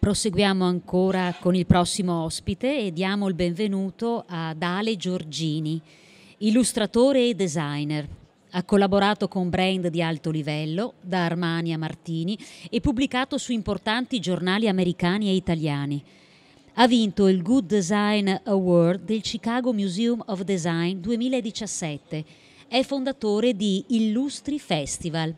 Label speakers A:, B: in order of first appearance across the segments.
A: Proseguiamo ancora con il prossimo ospite e diamo il benvenuto ad Ale Giorgini, illustratore e designer. Ha collaborato con brand di alto livello, da Armani a Martini, e pubblicato su importanti giornali americani e italiani. Ha vinto il Good Design Award del Chicago Museum of Design 2017. È fondatore di Illustri Festival.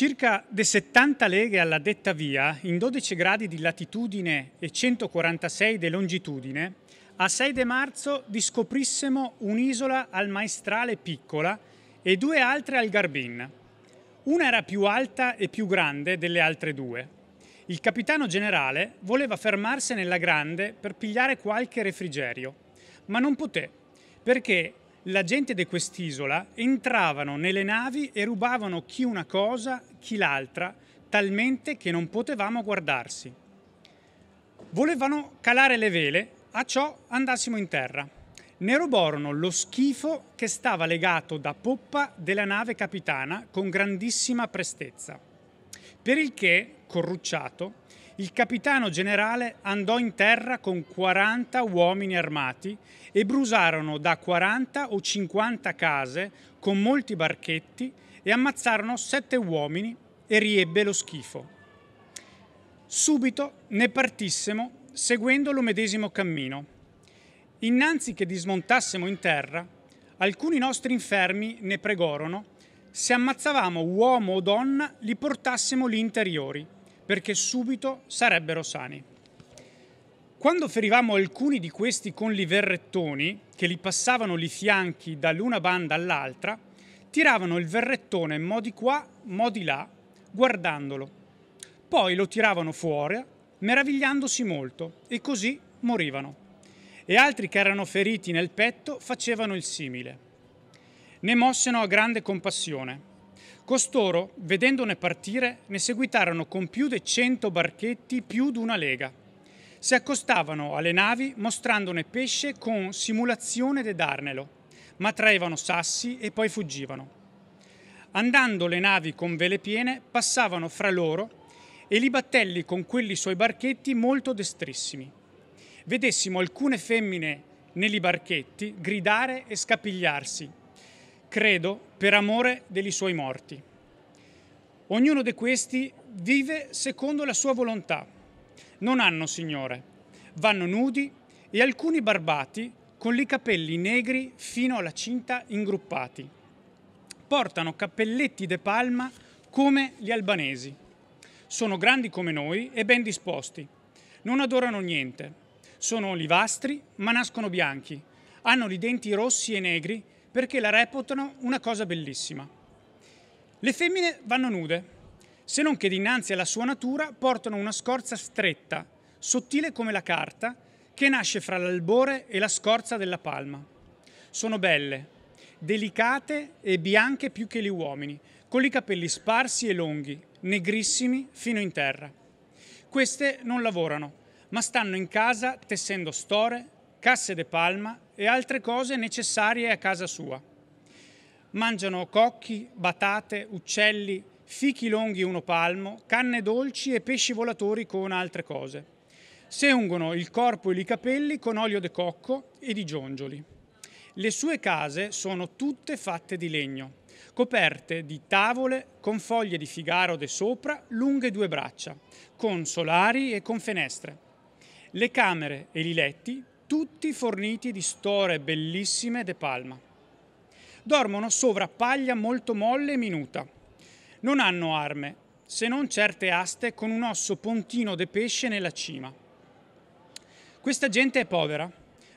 A: Circa de 70 leghe alla detta via, in 12 gradi di latitudine e 146 di longitudine, a 6 de marzo discoprissimo un'isola al Maestrale piccola e due altre al Garbin. Una era più alta e più grande delle altre due. Il capitano generale voleva fermarsi nella grande per pigliare qualche refrigerio, ma non poté, perché la gente di quest'isola entravano nelle navi e rubavano chi una cosa, chi l'altra, talmente che non potevamo guardarsi. Volevano calare le vele, a ciò andassimo in terra. Ne rubarono lo schifo che stava legato da poppa della nave capitana con grandissima prestezza. Per il che, corrucciato, il capitano generale andò in terra con 40 uomini armati e brusarono da 40 o 50 case con molti barchetti e ammazzarono sette uomini e riebbe lo schifo. Subito ne partissimo seguendo lo medesimo cammino. Innanzi che dismontassimo in terra, alcuni nostri infermi ne pregorono se ammazzavamo uomo o donna li portassimo lì interiori perché subito sarebbero sani. Quando ferivamo alcuni di questi con li verrettoni, che li passavano li fianchi dall'una banda all'altra, tiravano il verrettone mo di qua, mo di là, guardandolo. Poi lo tiravano fuori, meravigliandosi molto, e così morivano. E altri che erano feriti nel petto facevano il simile. Ne mosseno a grande compassione Costoro, vedendone partire, ne seguitarono con più di cento barchetti più d'una lega. Si accostavano alle navi mostrandone pesce con simulazione de darnelo, ma traevano sassi e poi fuggivano. Andando le navi con vele piene, passavano fra loro e li battelli con quelli suoi barchetti molto destrissimi. Vedessimo alcune femmine negli barchetti gridare e scapigliarsi. Credo per amore degli suoi morti. Ognuno di questi vive secondo la sua volontà. Non hanno Signore, vanno nudi e alcuni barbati con i capelli negri fino alla cinta ingruppati. Portano cappelletti de palma come gli albanesi. Sono grandi come noi e ben disposti. Non adorano niente. Sono olivastri ma nascono bianchi. Hanno i denti rossi e negri perché la reputano una cosa bellissima. Le femmine vanno nude, se non che dinanzi alla sua natura portano una scorza stretta, sottile come la carta, che nasce fra l'albore e la scorza della palma. Sono belle, delicate e bianche più che gli uomini, con i capelli sparsi e lunghi, negrissimi fino in terra. Queste non lavorano, ma stanno in casa tessendo store, casse de palma e altre cose necessarie a casa sua. Mangiano cocchi, batate, uccelli, fichi longhi uno palmo, canne dolci e pesci volatori con altre cose. Se ungono il corpo e i capelli con olio de cocco e di giongioli. Le sue case sono tutte fatte di legno, coperte di tavole con foglie di figaro de sopra lunghe due braccia, con solari e con finestre. Le camere e i letti tutti forniti di store bellissime de palma. Dormono sovra paglia molto molle e minuta. Non hanno arme, se non certe aste con un osso pontino de pesce nella cima. Questa gente è povera,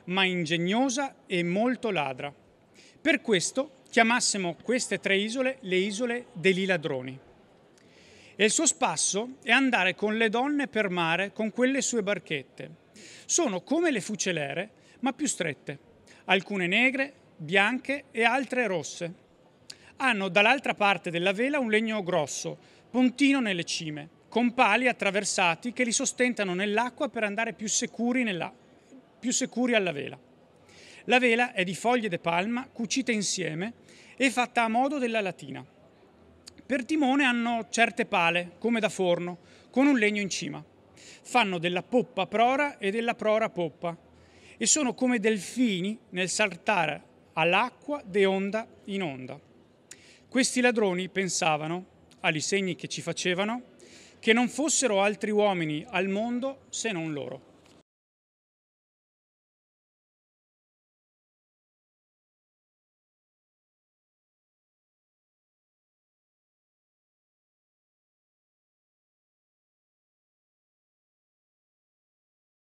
A: ma ingegnosa e molto ladra. Per questo chiamassimo queste tre isole le isole degli ladroni. E il suo spasso è andare con le donne per mare con quelle sue barchette, sono come le fucelere, ma più strette, alcune negre, bianche e altre rosse. Hanno dall'altra parte della vela un legno grosso, pontino nelle cime, con pali attraversati che li sostentano nell'acqua per andare più sicuri, nella, più sicuri alla vela. La vela è di foglie de palma cucite insieme e fatta a modo della latina. Per timone hanno certe pale, come da forno, con un legno in cima fanno della poppa prora e della prora poppa e sono come delfini nel saltare all'acqua de onda in onda. Questi ladroni pensavano, agli segni che ci facevano, che non fossero altri uomini al mondo se non loro.